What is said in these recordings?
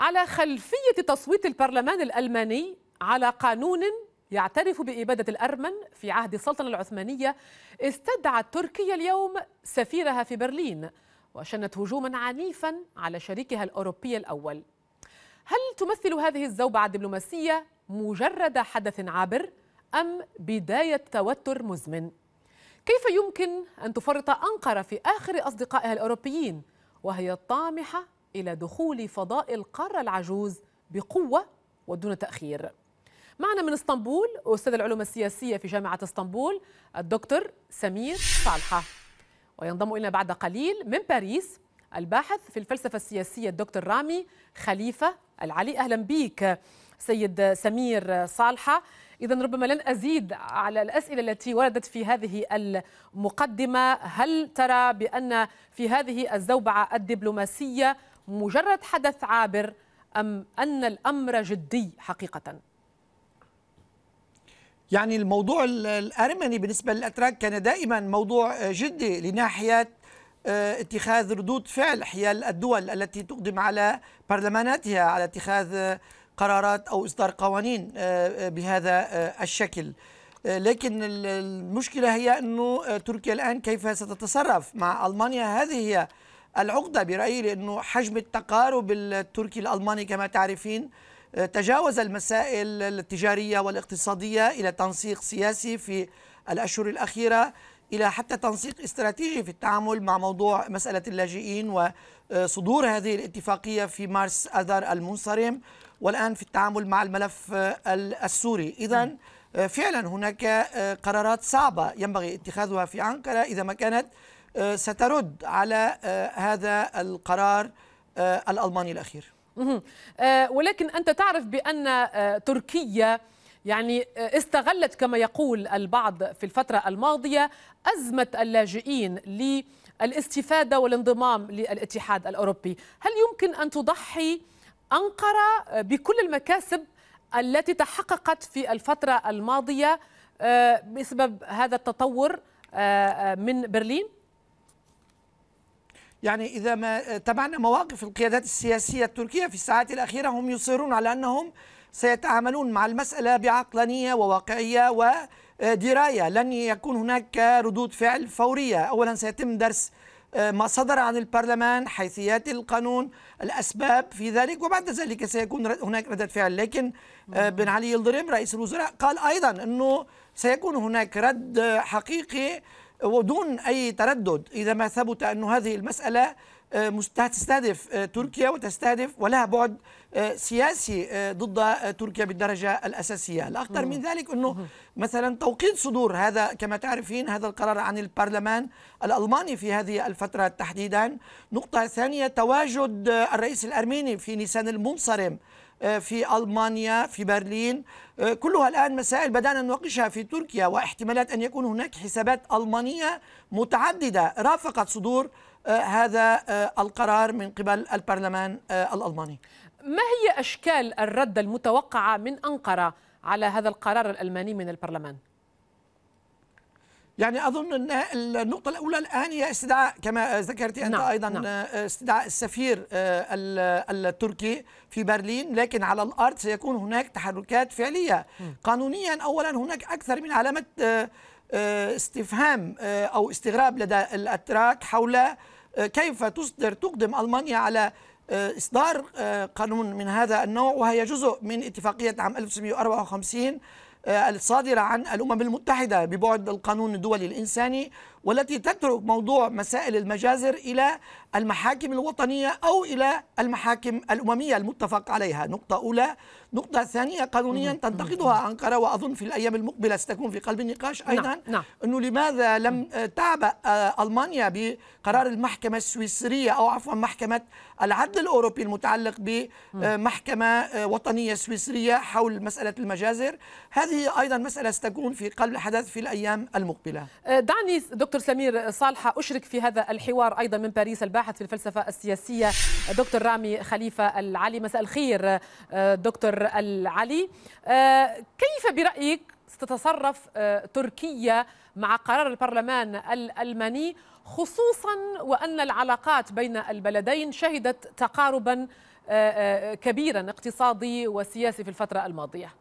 على خلفية تصويت البرلمان الألماني على قانون يعترف بإبادة الأرمن في عهد السلطنة العثمانية استدعت تركيا اليوم سفيرها في برلين وشنت هجوما عنيفا على شريكها الأوروبي الأول هل تمثل هذه الزوبعة الدبلوماسية مجرد حدث عابر أم بداية توتر مزمن؟ كيف يمكن أن تفرط أنقرة في آخر أصدقائها الأوروبيين وهي طامحة إلى دخول فضاء القارة العجوز بقوة ودون تأخير معنا من اسطنبول أستاذ العلوم السياسية في جامعة اسطنبول الدكتور سمير صالحة وينضم إلينا بعد قليل من باريس الباحث في الفلسفة السياسية الدكتور رامي خليفة العلي أهلا بك سيد سمير صالحة إذا ربما لن أزيد على الأسئلة التي وردت في هذه المقدمة هل ترى بأن في هذه الزوبعة الدبلوماسية مجرد حدث عابر أم أن الأمر جدي حقيقة؟ يعني الموضوع الأرمني بالنسبة للأتراك كان دائما موضوع آه، جدي لناحية آه، اتخاذ ردود فعل حيال الدول التي تقدم على برلماناتها على اتخاذ آه، قرارات أو إصدار قوانين آه، آه، بهذا آه، الشكل لكن المشكلة هي أنه تركيا الآن كيف ستتصرف مع ألمانيا هذه هي العقدة برأيي لأنه حجم التقارب التركي الألماني كما تعرفين تجاوز المسائل التجارية والاقتصادية إلى تنسيق سياسي في الأشهر الأخيرة إلى حتى تنسيق استراتيجي في التعامل مع موضوع مسألة اللاجئين وصدور هذه الاتفاقية في مارس أذار المنصرم والآن في التعامل مع الملف السوري إذا فعلا هناك قرارات صعبة ينبغي اتخاذها في أنقرة إذا ما كانت سترد على هذا القرار الألماني الأخير آه، ولكن أنت تعرف بأن آه، تركيا يعني آه، استغلت كما يقول البعض في الفترة الماضية أزمة اللاجئين للاستفادة والانضمام للاتحاد الأوروبي هل يمكن أن تضحي أنقرة بكل المكاسب التي تحققت في الفترة الماضية آه، بسبب هذا التطور آه، من برلين؟ يعني إذا ما تابعنا مواقف القيادات السياسية التركية في الساعات الأخيرة هم يصرون على أنهم سيتعاملون مع المسألة بعقلانية وواقعية ودراية لن يكون هناك ردود فعل فورية أولا سيتم درس آه، ما صدر عن البرلمان حيثيات القانون الأسباب في ذلك وبعد ذلك سيكون هناك ردة فعل لكن آه، بن علي يلدرم رئيس الوزراء قال أيضا أنه سيكون هناك رد حقيقي ودون أي تردد إذا ما ثبت أن هذه المسألة آه، تستهدف آه، تركيا وتستهدف ولها بعد آه، سياسي ضد تركيا بالدرجة الأساسية الأخطر من ذلك أنه مثلا توقيت صدور هذا كما تعرفين هذا القرار عن البرلمان الألماني في هذه الفترة تحديدا نقطة ثانية تواجد الرئيس الأرميني في نيسان المنصرم في ألمانيا في برلين كلها الآن مسائل بدأنا نناقشها في تركيا واحتمالات أن يكون هناك حسابات ألمانية متعددة رافقت صدور آه، هذا آه، القرار من قبل البرلمان آه، الألماني ما هي أشكال الرد المتوقعة من أنقرة على هذا القرار الألماني من البرلمان؟ يعني اظن ان النقطه الاولى الان هي استدعاء كما ذكرت انت نعم. ايضا نعم. استدعاء السفير التركي في برلين لكن على الارض سيكون هناك تحركات فعليه قانونيا اولا هناك اكثر من علامه آه، استفهام آه، أو استغراب لدى الأتراك حول آه، كيف تصدر تقدم ألمانيا على إصدار قانون من هذا النوع وهي جزء من اتفاقية عام 1954 الصادرة عن الأمم المتحدة ببعد القانون الدولي الإنساني والتي تترك موضوع مسائل المجازر إلى المحاكم الوطنية أو إلى المحاكم الأممية المتفق عليها نقطة أولى نقطة ثانية قانونيا تنتقدها أنقرة وأظن في الأيام المقبلة ستكون في قلب النقاش نعم، أيضا نعم. أنه لماذا لم تعبأ آه، ألمانيا بقرار المحكمة السويسرية أو عفوا محكمة العدل الأوروبي المتعلق بمحكمة آه، آه، وطنية سويسرية حول مسألة المجازر هذه أيضا مسألة ستكون في قلب الحدث في الأيام المقبلة دعني دكتور دكتور سمير صالحة أشرك في هذا الحوار أيضا من باريس الباحث في الفلسفة السياسية دكتور رامي خليفة العلي مساء الخير آه، دكتور العلي آه، كيف برأيك ستتصرف آه، تركيا مع قرار البرلمان الألماني خصوصا وأن العلاقات بين البلدين شهدت تقاربا كبيرا اقتصادي وسياسي في الفترة الماضية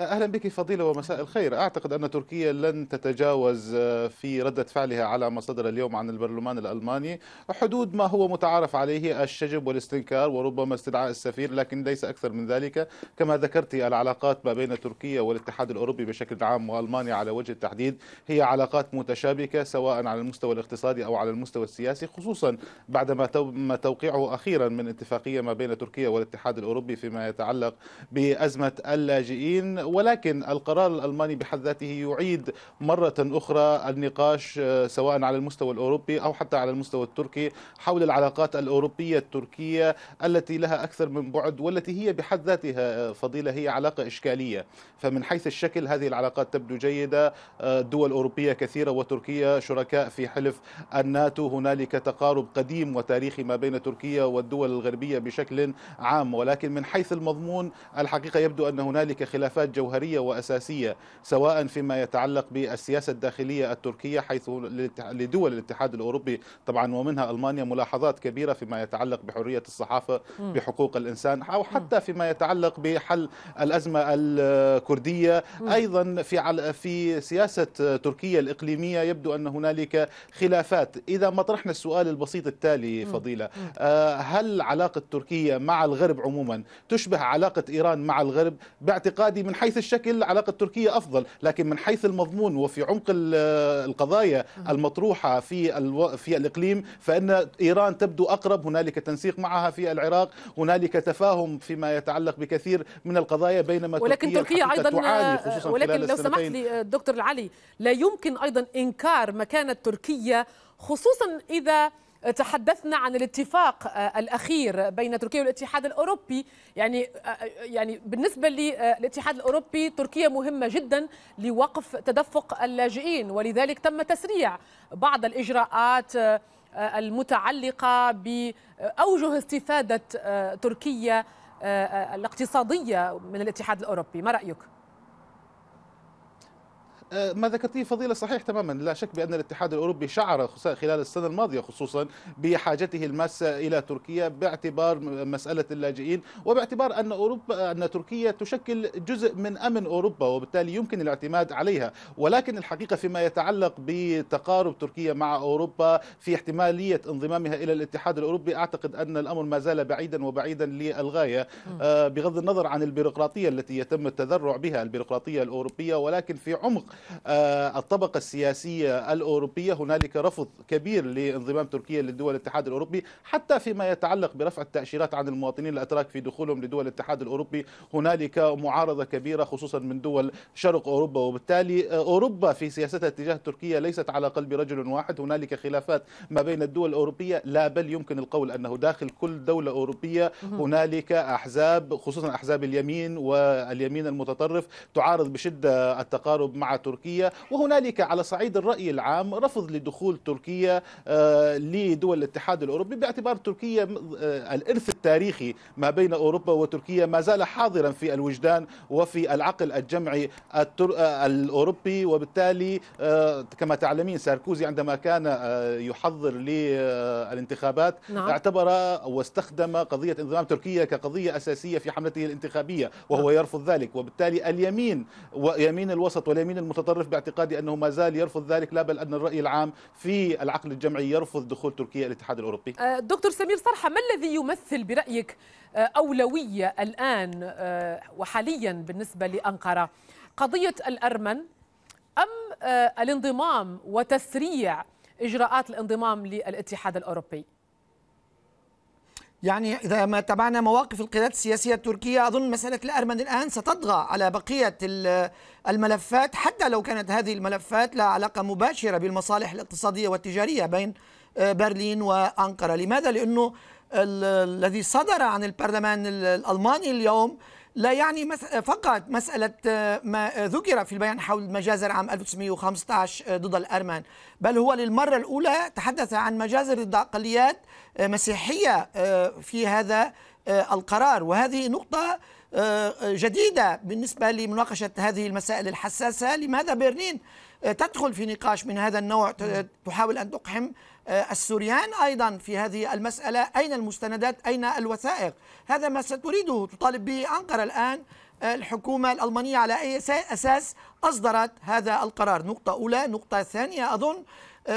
أهلا بك فضيلة ومساء الخير أعتقد أن تركيا لن تتجاوز آه، في ردة فعلها على ما صدر اليوم عن البرلمان الألماني حدود ما هو متعارف عليه الشجب والاستنكار وربما استدعاء السفير لكن ليس أكثر من ذلك كما ذكرت العلاقات ما بين تركيا والاتحاد الأوروبي بشكل عام وألمانيا على وجه التحديد هي علاقات متشابكة سواء على المستوى الاقتصادي أو على المستوى السياسي خصوصا بعدما تم توقيعه أخيرا من اتفاقية ما بين تركيا والاتحاد الأوروبي فيما يتعلق بأزمة اللاجئين ولكن القرار الألماني بحد ذاته يعيد مرة أخرى النقاش آه، سواء على المستوى الأوروبي أو حتى على المستوى التركي حول العلاقات الأوروبية التركية التي لها أكثر من بعد والتي هي بحد ذاتها آه، فضيلة هي علاقة إشكالية فمن حيث الشكل هذه العلاقات تبدو جيدة آه، دول أوروبية كثيرة وتركيا شركاء في حلف الناتو هنالك تقارب قديم وتاريخي ما بين تركيا والدول الغربية بشكل عام ولكن من حيث المضمون الحقيقة يبدو أن هنالك خلافات جوهرية وأساسية سواء فيما يتعلق بالسياسة الداخلية التركية حيث لدول الاتحاد الأوروبي طبعا ومنها ألمانيا ملاحظات كبيرة فيما يتعلق بحرية الصحافة بحقوق الإنسان أو حتى فيما يتعلق بحل الأزمة الكردية أيضا في في سياسة تركيا الإقليمية يبدو أن هنالك خلافات إذا ما طرحنا السؤال البسيط التالي فضيلة آه، هل علاقة تركيا مع الغرب عموما تشبه علاقة إيران مع الغرب باعتقادي من حيث حيث الشكل العلاقة التركية أفضل لكن من حيث المضمون وفي عمق القضايا المطروحة في في الإقليم فإن إيران تبدو أقرب هنالك تنسيق معها في العراق هنالك تفاهم فيما يتعلق بكثير من القضايا بينما ولكن تركيا أيضا آه، ولكن لو سمحت لي آه، دكتور العلي لا يمكن أيضا إنكار مكانة تركيا خصوصا إذا تحدثنا عن الاتفاق آه، الاخير بين تركيا والاتحاد الاوروبي يعني آه، آه، يعني بالنسبه للاتحاد الاوروبي تركيا مهمه جدا لوقف تدفق اللاجئين ولذلك تم تسريع بعض الاجراءات المتعلقه باوجه استفاده تركيا الاقتصاديه من الاتحاد الاوروبي ما رايك؟ آه، ما ذكرتيه فضيلة صحيح تماما لا شك بأن الاتحاد الأوروبي شعر خلال السنة الماضية خصوصا بحاجته الماسة إلى تركيا باعتبار مسألة اللاجئين وباعتبار أن أوروبا أن تركيا تشكل جزء من أمن أوروبا وبالتالي يمكن الاعتماد عليها ولكن الحقيقة فيما يتعلق بتقارب تركيا مع أوروبا في احتمالية انضمامها إلى الاتحاد الأوروبي أعتقد أن الأمر ما زال بعيدا وبعيدا للغاية آه، بغض النظر عن البيروقراطية التي يتم التذرع بها البيروقراطية الأوروبية ولكن في عمق آه، الطبقة السياسية الأوروبية هنالك رفض كبير لانضمام تركيا للدول الاتحاد الأوروبي حتى فيما يتعلق برفع التأشيرات عن المواطنين الأتراك في دخولهم لدول الاتحاد الأوروبي هنالك معارضة كبيرة خصوصا من دول شرق أوروبا وبالتالي آه، أوروبا في سياستها تجاه تركيا ليست على قلب رجل واحد هنالك خلافات ما بين الدول الأوروبية لا بل يمكن القول أنه داخل كل دولة أوروبية هنالك أحزاب خصوصا أحزاب اليمين واليمين المتطرف تعارض بشدة التقارب مع تركيا تركيا وهنالك على صعيد الرأي العام رفض لدخول تركيا آه، لدول الاتحاد الأوروبي باعتبار تركيا آه، الإرث التاريخي ما بين أوروبا وتركيا ما زال حاضرا في الوجدان وفي العقل الجمعي آه، الأوروبي وبالتالي كما تعلمين ساركوزي عندما كان يحضر للانتخابات نعم. اعتبر واستخدم قضية انضمام تركيا كقضية أساسية في حملته الانتخابية وهو نعم. يرفض ذلك وبالتالي اليمين ويمين الوسط واليمين المتطرف المتطرف باعتقادي أنه ما زال يرفض ذلك لا بل أن الرأي العام في العقل الجمعي يرفض دخول تركيا الاتحاد الأوروبي أه، دكتور سمير صرحة ما الذي يمثل برأيك أه، أولوية الآن أه، وحاليا بالنسبة لأنقرة قضية الأرمن أم الانضمام وتسريع إجراءات الانضمام للاتحاد الأوروبي يعني إذا ما تابعنا مواقف القيادات السياسية التركية أظن مسألة الأرمن الآن ستطغى على بقية الملفات حتى لو كانت هذه الملفات لها علاقة مباشرة بالمصالح الاقتصادية والتجارية بين آه، برلين وأنقرة لماذا؟ لأنه الذي صدر عن البرلمان الألماني اليوم لا يعني فقط مسألة آه، ما آه، ذكر في البيان حول مجازر عام 1915 آه، ضد الأرمن بل هو للمرة الأولى تحدث عن مجازر ضد أقليات مسيحية في هذا القرار وهذه نقطة جديدة بالنسبة لمناقشة هذه المسائل الحساسة لماذا برلين آه، تدخل في نقاش من هذا النوع تحاول أن تقحم آه، السوريان أيضا في هذه المسألة أين المستندات أين الوثائق هذا ما ستريده تطالب به أنقرة الآن آه، الحكومة الألمانية على أي أساس أصدرت هذا القرار نقطة أولى نقطة ثانية أظن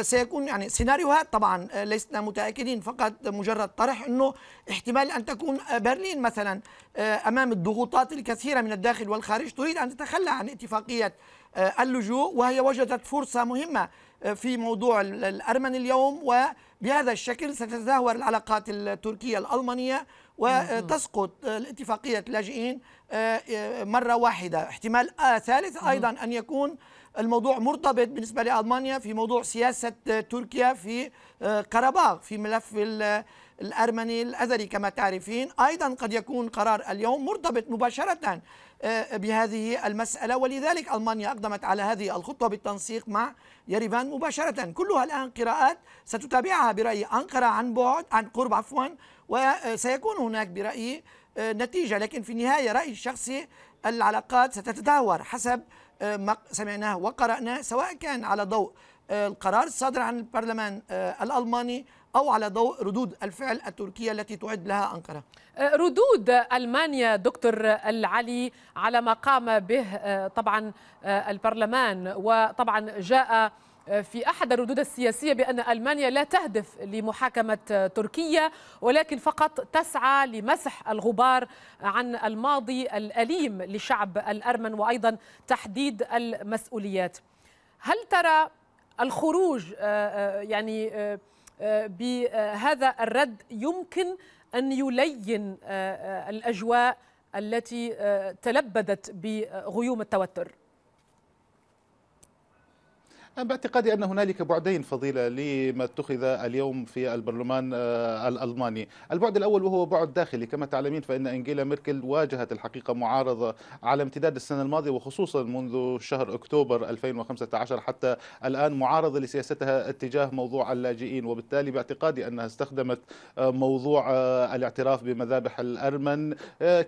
سيكون يعني سيناريوهات طبعا لسنا متاكدين فقط مجرد طرح انه احتمال ان تكون برلين مثلا امام الضغوطات الكثيره من الداخل والخارج تريد ان تتخلى عن اتفاقيه آه، اللجوء وهي وجدت فرصة مهمة آه، في موضوع الأرمن اليوم وبهذا الشكل ستتدهور العلاقات التركية الألمانية وتسقط آه، الاتفاقية اللاجئين مرة واحدة احتمال ثالث أيضا أن يكون الموضوع مرتبط بالنسبة لألمانيا في موضوع سياسة تركيا في قرباغ في ملف الأرمني الأزري كما تعرفين أيضا قد يكون قرار اليوم مرتبط مباشرة آه، بهذه المسألة ولذلك ألمانيا أقدمت على هذه الخطوة بالتنسيق مع يريفان مباشرة كلها الآن قراءات ستتابعها برأيي أنقرة عن بعد عن قرب عفوا وسيكون هناك برأيي آه، نتيجة لكن في النهاية رأيي الشخصي العلاقات ستتدهور حسب آه، ما سمعناه وقرأناه سواء كان على ضوء القرار الصادر عن البرلمان الألماني أو على ضوء ردود الفعل التركية التي تعد لها أنقرة أه، ردود ألمانيا دكتور العلي على ما قام به أه، طبعا أه، البرلمان وطبعا جاء في احد الردود السياسيه بان المانيا لا تهدف لمحاكمه تركيا ولكن فقط تسعى لمسح الغبار عن الماضي الاليم لشعب الارمن وايضا تحديد المسؤوليات. هل ترى الخروج يعني بهذا الرد يمكن أن يلين آه، آه، الأجواء التي آه، تلبدت بغيوم التوتر أنا باعتقادي أن هنالك بعدين فضيلة لما اتخذ اليوم في البرلمان آه، الألماني البعد الأول وهو بعد داخلي كما تعلمين فإن إنجيلا ميركل واجهت الحقيقة معارضة على امتداد السنة الماضية وخصوصا منذ شهر أكتوبر 2015 حتى الآن معارضة لسياستها اتجاه موضوع اللاجئين وبالتالي باعتقادي أنها استخدمت آه، موضوع آه، الاعتراف بمذابح الأرمن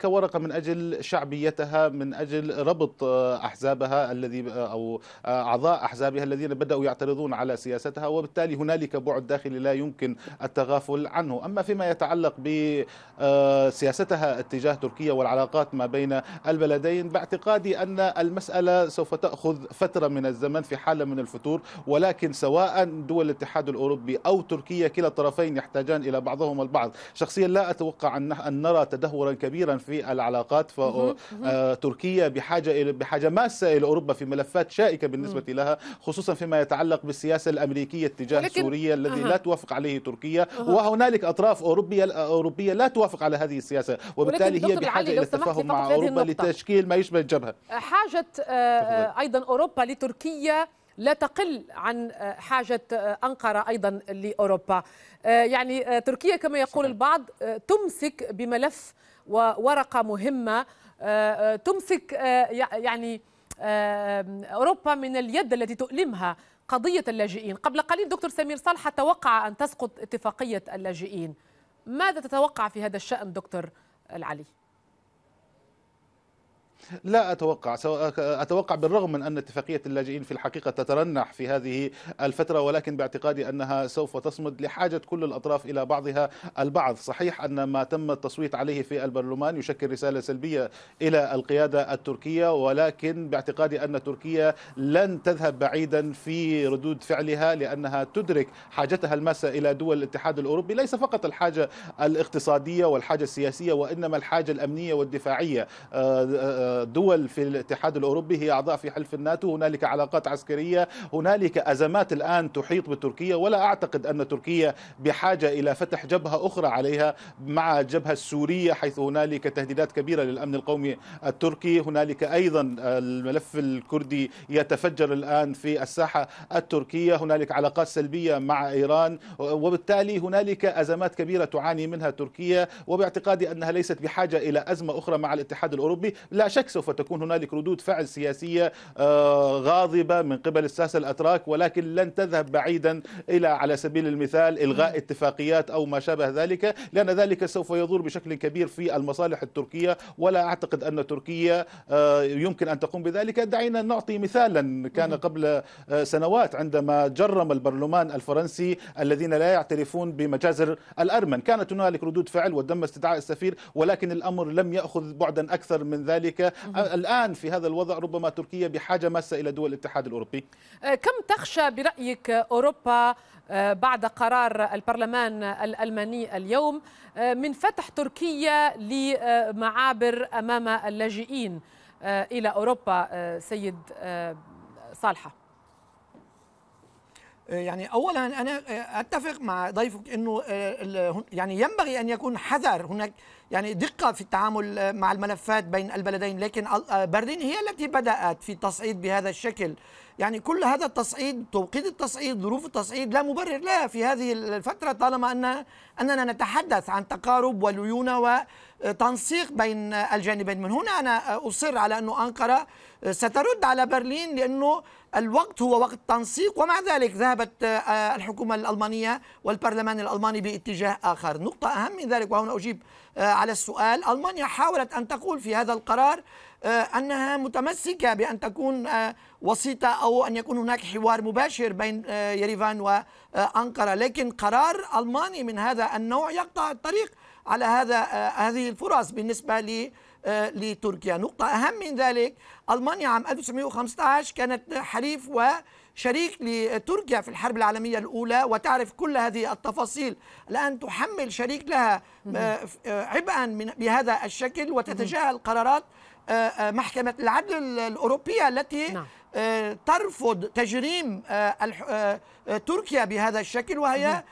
كورقة من أجل شعبيتها من أجل ربط أحزابها الذي أو أعضاء أحزابها الذين بدأوا يعترضون على سياستها وبالتالي هنالك بعد داخلي لا يمكن التغافل عنه أما فيما يتعلق بسياستها اتجاه تركيا والعلاقات ما بين البلدين باعتقادي أن المسألة سوف تأخذ فترة من الزمن في حالة من الفتور ولكن سواء دول الاتحاد الأوروبي أو تركيا كلا الطرفين يحتاجان إلى بعضهما البعض شخصيا لا أتوقع أن نرى تدهورا كبيرا في العلاقات فتركيا آه، بحاجة بحاجة ماسة إلى أوروبا في ملفات شائكة بالنسبة لها خصوصا خصوصا فيما يتعلق بالسياسة الأمريكية تجاه سوريا الذي أه. لا توافق عليه تركيا أه. وهنالك أطراف أوروبية أوروبية لا توافق على هذه السياسة وبالتالي هي بحاجة إلى التفاهم مع أوروبا لتشكيل ما يشبه الجبهة حاجة آه، أيضا أوروبا لتركيا لا تقل عن آه، حاجة آه، أنقرة أيضا لأوروبا يعني تركيا كما يقول البعض تمسك بملف وورقة مهمة تمسك يعني أوروبا من اليد التي تؤلمها قضية اللاجئين قبل قليل دكتور سمير صالح توقع أن تسقط اتفاقية اللاجئين ماذا تتوقع في هذا الشأن دكتور العلي؟ لا أتوقع أتوقع بالرغم من أن اتفاقية اللاجئين في الحقيقة تترنح في هذه الفترة ولكن باعتقادي أنها سوف تصمد لحاجة كل الأطراف إلى بعضها البعض صحيح أن ما تم التصويت عليه في البرلمان يشكل رسالة سلبية إلى القيادة التركية ولكن باعتقادي أن تركيا لن تذهب بعيدا في ردود فعلها لأنها تدرك حاجتها الماسة إلى دول الاتحاد الأوروبي ليس فقط الحاجة الاقتصادية والحاجة السياسية وإنما الحاجة الأمنية والدفاعية آه، آه، آه، دول في الاتحاد الأوروبي هي أعضاء في حلف الناتو هنالك علاقات عسكرية هنالك أزمات الآن تحيط بتركيا ولا أعتقد أن تركيا بحاجة إلى فتح جبهة أخرى عليها مع الجبهة السورية حيث هنالك تهديدات كبيرة للأمن القومي التركي هنالك أيضا الملف الكردي يتفجر الآن في الساحة التركية هنالك علاقات سلبية مع إيران وبالتالي هنالك أزمات كبيرة تعاني منها تركيا وباعتقادي أنها ليست بحاجة إلى أزمة أخرى مع الاتحاد الأوروبي لا شك شك سوف تكون هنالك ردود فعل سياسية آه، غاضبة من قبل الساسة الأتراك ولكن لن تذهب بعيدا إلى على سبيل المثال إلغاء نعم. اتفاقيات أو ما شابه ذلك لأن ذلك سوف يضر بشكل كبير في المصالح التركية ولا أعتقد أن تركيا آه، يمكن أن تقوم بذلك دعينا نعطي مثالا كان نعم. قبل آه، سنوات عندما جرم البرلمان الفرنسي الذين لا يعترفون بمجازر الأرمن كانت هنالك ردود فعل وتم استدعاء السفير ولكن الأمر لم يأخذ بعدا أكثر من ذلك الآن في هذا الوضع ربما تركيا بحاجة ماسة إلى دول الاتحاد الأوروبي كم تخشى برأيك أوروبا بعد قرار البرلمان الألماني اليوم من فتح تركيا لمعابر أمام اللاجئين إلى أوروبا سيد صالحه يعني اولا انا اتفق مع ضيفك انه آه، يعني ينبغي ان يكون حذر هناك يعني دقه في التعامل مع الملفات بين البلدين لكن آه، برلين هي التي بدات في التصعيد بهذا الشكل يعني كل هذا التصعيد توقيت التصعيد ظروف التصعيد لا مبرر لها في هذه الفترة طالما أن أننا نتحدث عن تقارب وليونة وتنسيق بين الجانبين من هنا أنا أصر على أن أنقرة سترد على برلين لأنه الوقت هو وقت تنسيق ومع ذلك ذهبت آه، الحكومة الألمانية والبرلمان الألماني باتجاه آخر نقطة أهم من ذلك وهنا أجيب آه، على السؤال ألمانيا حاولت أن تقول في هذا القرار آه، أنها متمسكة بأن تكون آه، وسيطة أو أن يكون هناك حوار مباشر بين يريفان وأنقرة لكن قرار ألماني من هذا النوع يقطع الطريق على هذا هذه الفرص بالنسبة لي لتركيا نقطة أهم من ذلك ألمانيا عام 1915 كانت حليف و شريك لتركيا في الحرب العالمية الأولى وتعرف كل هذه التفاصيل الآن تحمل شريك لها آه، آه، عبئا بهذا الشكل وتتجاهل قرارات آه، محكمة العدل الأوروبية التي نعم. آه، ترفض تجريم آه، آه، تركيا بهذا الشكل وهي نعم.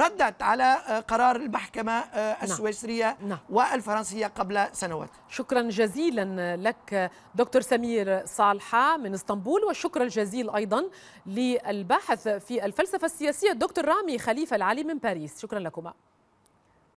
ردت على قرار المحكمة نعم. السويسرية نعم. والفرنسية قبل سنوات شكرا جزيلا لك دكتور سمير صالحة من اسطنبول والشكر الجزيل أيضا للباحث في الفلسفة السياسية الدكتور رامي خليفة العلي من باريس شكرا لكما